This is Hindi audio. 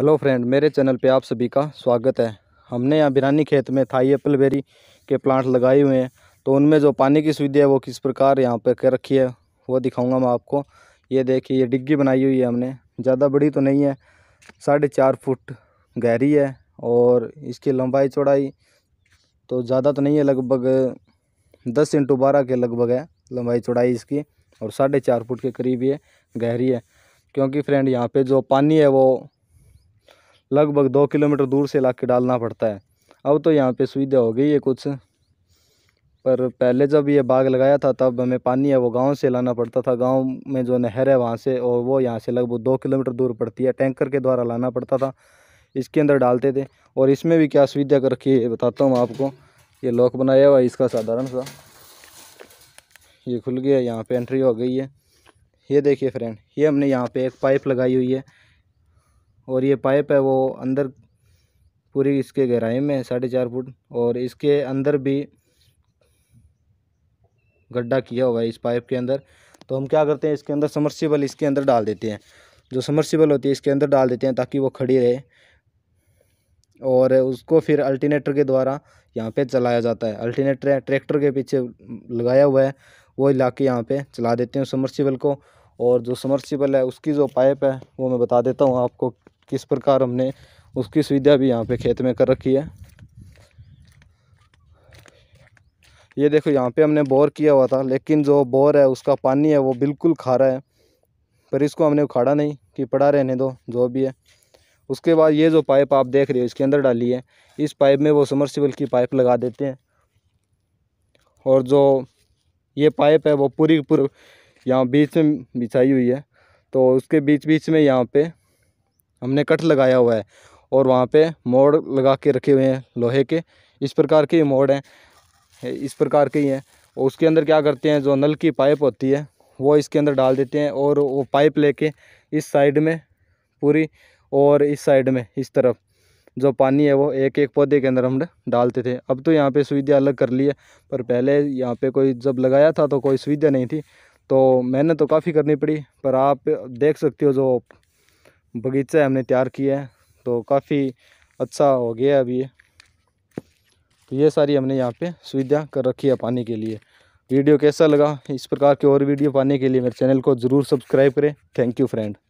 हेलो फ्रेंड मेरे चैनल पे आप सभी का स्वागत है हमने यहाँ बिरानी खेत में थाई एप्पल बेरी के प्लांट लगाए हुए हैं तो उनमें जो पानी की सुविधा है वो किस प्रकार यहाँ पे कर रखी है वो दिखाऊंगा मैं आपको ये देखिए ये डिग्गी बनाई हुई है हमने ज़्यादा बड़ी तो नहीं है साढ़े चार फुट गहरी है और इसकी लंबाई चौड़ाई तो ज़्यादा तो नहीं है लगभग दस इंटू बारह के लगभग है लंबाई चौड़ाई इसकी और साढ़े चार फुट के करीब ये गहरी है क्योंकि फ्रेंड यहाँ पर जो पानी है वो लगभग दो किलोमीटर दूर से ला के डालना पड़ता है अब तो यहाँ पे सुविधा हो गई है कुछ पर पहले जब ये बाग लगाया था तब हमें पानी है वो गांव से लाना पड़ता था गांव में जो नहर है वहाँ से और वो यहाँ से लगभग दो किलोमीटर दूर पड़ती है टैंकर के द्वारा लाना पड़ता था इसके अंदर डालते थे और इसमें भी क्या सुविधा कर रखी है बताता हूँ आपको ये लॉक बनाया हुआ इसका साधारण सा ये खुल गया यहाँ पे एंट्री हो गई है ये देखिए फ्रेंड ये हमने यहाँ पर एक पाइप लगाई हुई है और ये पाइप है वो अंदर पूरी इसके गहराई में है साढ़े चार फुट और इसके अंदर भी गड्ढा किया हुआ है इस पाइप के अंदर तो हम क्या करते हैं इसके अंदर समरसीबल इसके अंदर डाल देते हैं जो समरसीबल होती है इसके अंदर डाल देते हैं ताकि वो खड़ी रहे और उसको फिर अल्टीनेटर के द्वारा यहाँ पे चलाया जाता है अल्टीनेटर ट्रैक्टर के पीछे लगाया हुआ है वो ला के यहाँ पर चला देते हैं समरसीबल को और जो समरसीबल है उसकी जो पाइप है वो मैं बता देता हूँ आपको किस प्रकार हमने उसकी सुविधा भी यहाँ पे खेत में कर रखी है ये देखो यहाँ पे हमने बोर किया हुआ था लेकिन जो बोर है उसका पानी है वो बिल्कुल खारा है पर इसको हमने उखाड़ा नहीं कि पड़ा रहने दो जो भी है उसके बाद ये जो पाइप आप देख रहे हो इसके अंदर डाली है इस पाइप में वो समरसिबल की पाइप लगा देते हैं और जो ये पाइप है वो पूरी पूरी यहाँ बीच में बिछाई हुई है तो उसके बीच बीच में यहाँ पे हमने कट लगाया हुआ है और वहाँ पे मोड़ लगा के रखे हुए हैं लोहे के इस प्रकार के मोड़ हैं इस प्रकार के ही हैं और उसके अंदर क्या करते हैं जो नल की पाइप होती है वो इसके अंदर डाल देते हैं और वो पाइप लेके इस साइड में पूरी और इस साइड में इस तरफ जो पानी है वो एक एक पौधे के अंदर हम डालते थे अब तो यहाँ पे सुविधा अलग कर ली है पर पहले यहाँ पे कोई जब लगाया था तो कोई सुविधा नहीं थी तो मेहनत तो काफ़ी करनी पड़ी पर आप देख सकते हो जो बगीचा हमने तैयार किया है तो काफ़ी अच्छा हो गया अभी ये तो ये सारी हमने यहाँ पे सुविधा कर रखी है पानी के लिए वीडियो कैसा लगा इस प्रकार के और वीडियो पाने के लिए मेरे चैनल को ज़रूर सब्सक्राइब करें थैंक यू फ्रेंड